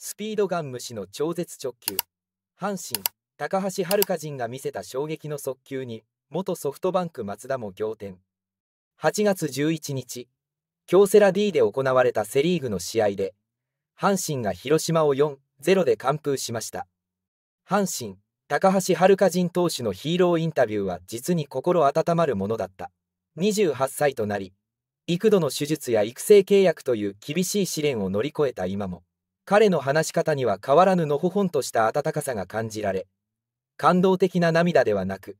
スピードガン無視の超絶直球阪神高橋遥人が見せた衝撃の速球に元ソフトバンク松田も仰天8月11日京セラ D で行われたセ・リーグの試合で阪神が広島を4-0で完封しました阪神高橋遥人投手のヒーローインタビューは実に心温まるものだった28歳となり幾度の手術や育成契約という厳しい試練を乗り越えた今も彼の話し方には変わらぬのほほんとした温かさが感じられ、感動的な涙ではなく、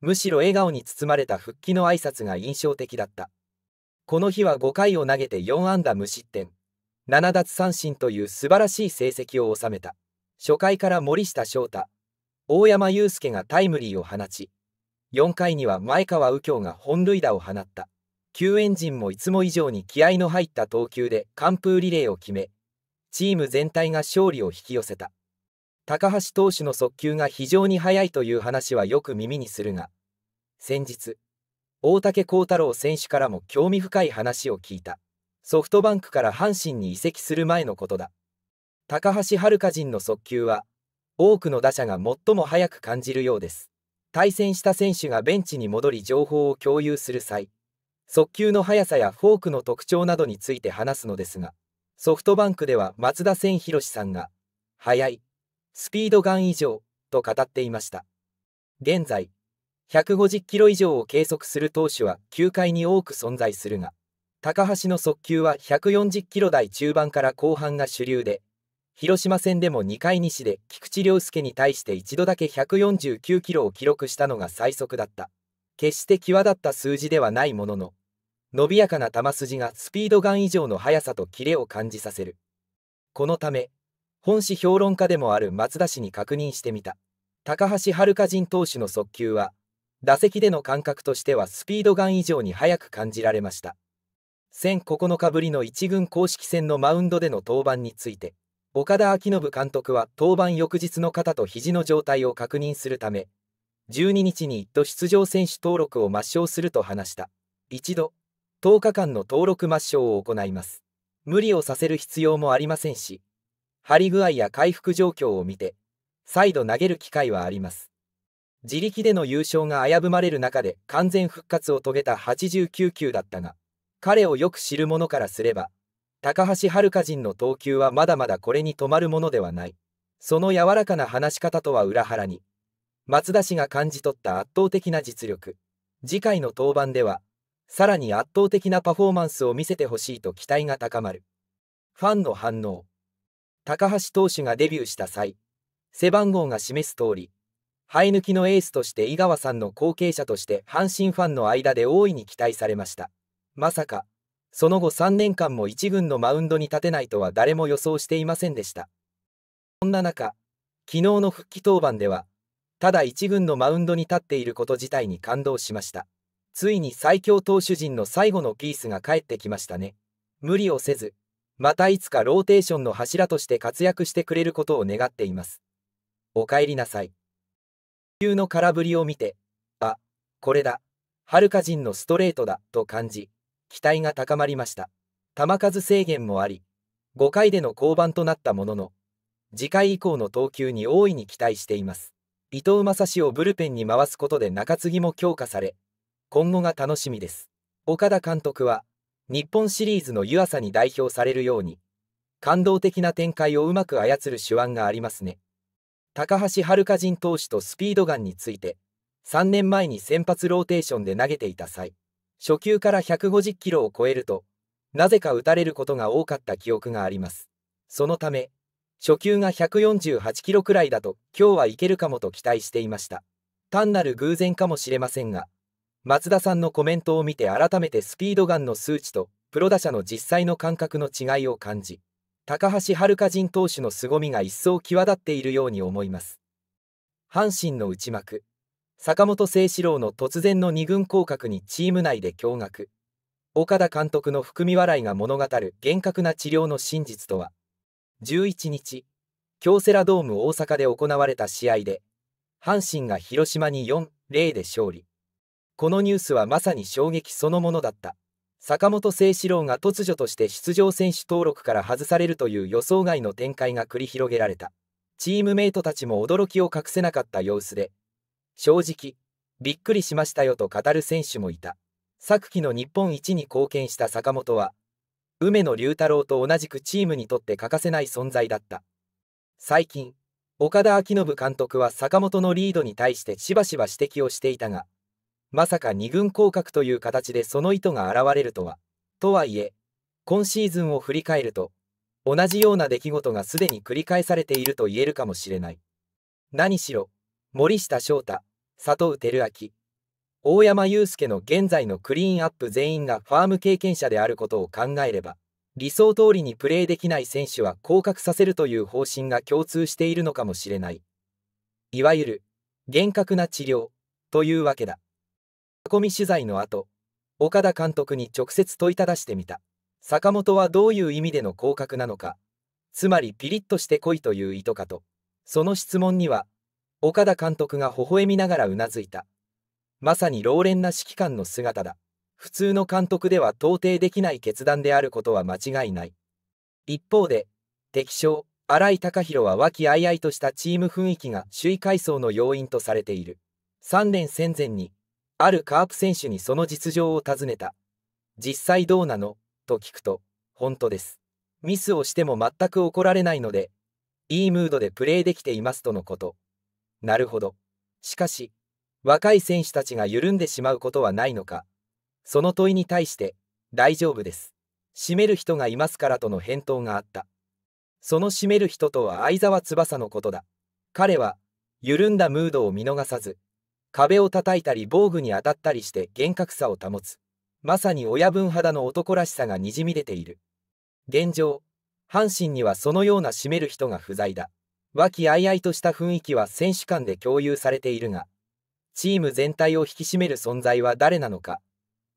むしろ笑顔に包まれた復帰の挨拶が印象的だった。この日は5回を投げて4安打無失点、7奪三振という素晴らしい成績を収めた。初回から森下翔太、大山祐介がタイムリーを放ち、4回には前川右京が本塁打を放った。救援陣もいつも以上に気合の入った投球で完封リレーを決め、チーム全体が勝利を引き寄せた。高橋投手の速球が非常に速いという話はよく耳にするが、先日、大竹幸太郎選手からも興味深い話を聞いた。ソフトバンクから阪神に移籍する前のことだ。高橋遥人の速球は、多くの打者が最も速く感じるようです。対戦した選手がベンチに戻り情報を共有する際、速球の速さやフォークの特徴などについて話すのですが、ソフトバンクでは松田千尋さんが、速い、スピードガン以上、と語っていました。現在、150キロ以上を計測する投手は球界に多く存在するが、高橋の速球は140キロ台中盤から後半が主流で、広島戦でも2回西で菊池涼介に対して一度だけ149キロを記録したのが最速だった。決して際立った数字ではないものの、伸びやかな球筋がスピードガン以上の速さとキレを感じさせる。このため、本誌評論家でもある松田氏に確認してみた。高橋遥人投手の速球は、打席での感覚としてはスピードガン以上に速く感じられました。1009日ぶりの1軍公式戦のマウンドでの登板について、岡田昭信監督は登板翌日の肩と肘の状態を確認するため、12日に一度出場選手登録を抹消すると話した。一度、10日間の登録抹消を行います。無理をさせる必要もありませんし、張り具合や回復状況を見て、再度投げる機会はあります。自力での優勝が危ぶまれる中で完全復活を遂げた89球だったが、彼をよく知る者からすれば、高橋遥人の投球はまだまだこれに止まるものではない。その柔らかな話し方とは裏腹に、松田氏が感じ取った圧倒的な実力。次回の登板では、さらに圧倒的なパフォーマンスを見せてほしいと期待が高まる。ファンの反応高橋投手がデビューした際、背番号が示す通り、生え抜きのエースとして井川さんの後継者として阪神ファンの間で大いに期待されました。まさか、その後3年間も1軍のマウンドに立てないとは誰も予想していませんでした。そんな中、昨日の復帰登板では、ただ1軍のマウンドに立っていること自体に感動しました。ついに最強投手陣の最後のピースが帰ってきましたね。無理をせず、またいつかローテーションの柱として活躍してくれることを願っています。お帰りなさい。球の空振りを見て、あ、これだ、はるか陣のストレートだ、と感じ、期待が高まりました。球数制限もあり、5回での降板となったものの、次回以降の投球に大いに期待しています。伊藤正史をブルペンに回すことで中継ぎも強化され、今後が楽しみです。岡田監督は、日本シリーズの湯浅に代表されるように、感動的な展開をうまく操る手腕がありますね。高橋遥人投手とスピードガンについて、3年前に先発ローテーションで投げていた際、初球から150キロを超えると、なぜか打たれることが多かった記憶があります。そのため、初球が148キロくらいだと、今日はいけるかもと期待していました。単なる偶然かもしれませんが、松田さんのコメントを見て改めてスピードガンの数値とプロ打者の実際の感覚の違いを感じ高橋遥人投手の凄みが一層際立っているように思います阪神の内幕坂本誠志郎の突然の2軍降格にチーム内で驚愕岡田監督の含み笑いが物語る厳格な治療の真実とは11日京セラドーム大阪で行われた試合で阪神が広島に4-0で勝利このニュースはまさに衝撃そのものだった。坂本誠志郎が突如として出場選手登録から外されるという予想外の展開が繰り広げられた。チームメイトたちも驚きを隠せなかった様子で、正直、びっくりしましたよと語る選手もいた。昨季の日本一に貢献した坂本は、梅野龍太郎と同じくチームにとって欠かせない存在だった。最近、岡田彰信監督は坂本のリードに対してしばしば指摘をしていたが、まさか2軍降格という形でその意図が現れるとは。とはいえ、今シーズンを振り返ると、同じような出来事がすでに繰り返されていると言えるかもしれない。何しろ、森下翔太、佐藤輝明、大山祐介の現在のクリーンアップ全員がファーム経験者であることを考えれば、理想通りにプレーできない選手は降格させるという方針が共通しているのかもしれない。いわゆる、厳格な治療、というわけだ。囲み取材の後、岡田監督に直接問いただしてみた。坂本はどういう意味での降格なのか、つまりピリッとしてこいという意図かと、その質問には、岡田監督が微笑みながらうなずいた。まさに老練な指揮官の姿だ。普通の監督では到底できない決断であることは間違いない。一方で、敵将、新井貴弘は和気あいあいとしたチーム雰囲気が首位階層の要因とされている。3年戦前に、あるカープ選手にその実情を尋ねた。実際どうなのと聞くと、本当です。ミスをしても全く怒られないので、いいムードでプレーできていますとのこと。なるほど。しかし、若い選手たちが緩んでしまうことはないのか。その問いに対して、大丈夫です。締める人がいますからとの返答があった。その締める人とは相沢翼のことだ。彼は、緩んだムードを見逃さず、壁を叩いたり防具に当たったりして厳格さを保つまさに親分肌の男らしさがにじみ出ている現状阪神にはそのような占める人が不在だ和気あいあいとした雰囲気は選手間で共有されているがチーム全体を引き締める存在は誰なのか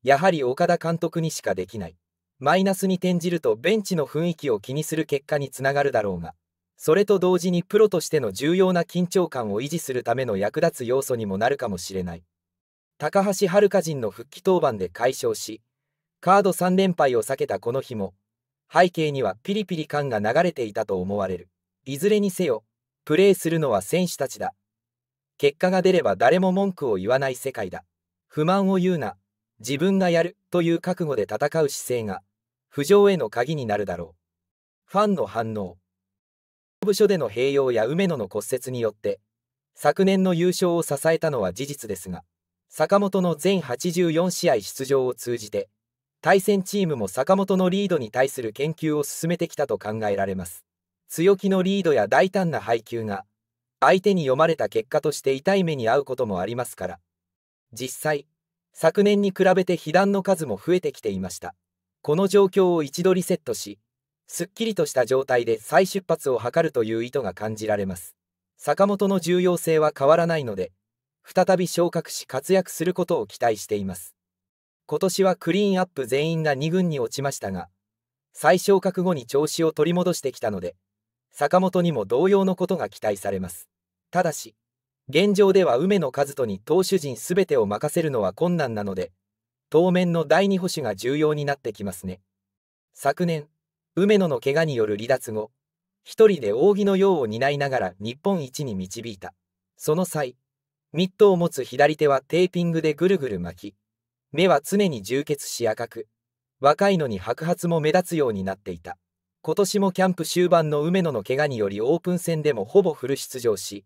やはり岡田監督にしかできないマイナスに転じるとベンチの雰囲気を気にする結果につながるだろうがそれと同時にプロとしての重要な緊張感を維持するための役立つ要素にもなるかもしれない。高橋遥陣の復帰登板で解消し、カード3連敗を避けたこの日も、背景にはピリピリ感が流れていたと思われる。いずれにせよ、プレーするのは選手たちだ。結果が出れば誰も文句を言わない世界だ。不満を言うな、自分がやるという覚悟で戦う姿勢が、浮上への鍵になるだろう。ファンの反応。部署での併用や梅野の骨折によって昨年の優勝を支えたのは事実ですが坂本の全84試合出場を通じて対戦チームも坂本のリードに対する研究を進めてきたと考えられます強気のリードや大胆な配球が相手に読まれた結果として痛い目に遭うこともありますから実際昨年に比べて被弾の数も増えてきていましたこの状況を一度リセットしすっきりとした状態で再出発を図るという意図が感じられます。坂本の重要性は変わらないので、再び昇格し活躍することを期待しています。今年はクリーンアップ全員が2軍に落ちましたが、再昇格後に調子を取り戻してきたので、坂本にも同様のことが期待されます。ただし、現状では梅野和人に投手陣すべてを任せるのは困難なので、当面の第2保守が重要になってきますね。昨年、梅野の怪我による離脱後、一人で扇の用を担いながら日本一に導いた。その際、ミットを持つ左手はテーピングでぐるぐる巻き、目は常に充血し赤く、若いのに白髪も目立つようになっていた。今年もキャンプ終盤の梅野の怪我によりオープン戦でもほぼフル出場し、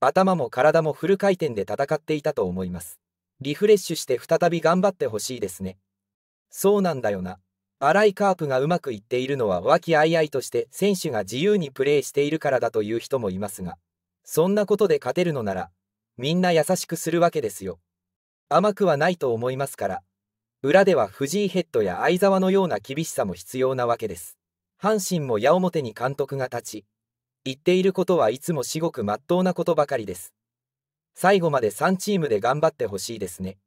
頭も体もフル回転で戦っていたと思います。リフレッシュして再び頑張ってほしいですね。そうなんだよな。ラ井カープがうまくいっているのは和気あいあいとして選手が自由にプレーしているからだという人もいますが、そんなことで勝てるのなら、みんな優しくするわけですよ。甘くはないと思いますから、裏では藤井ヘッドや相沢のような厳しさも必要なわけです。阪神も矢面に監督が立ち、言っていることはいつも至極まっとうなことばかりです。最後まで3チームで頑張ってほしいですね。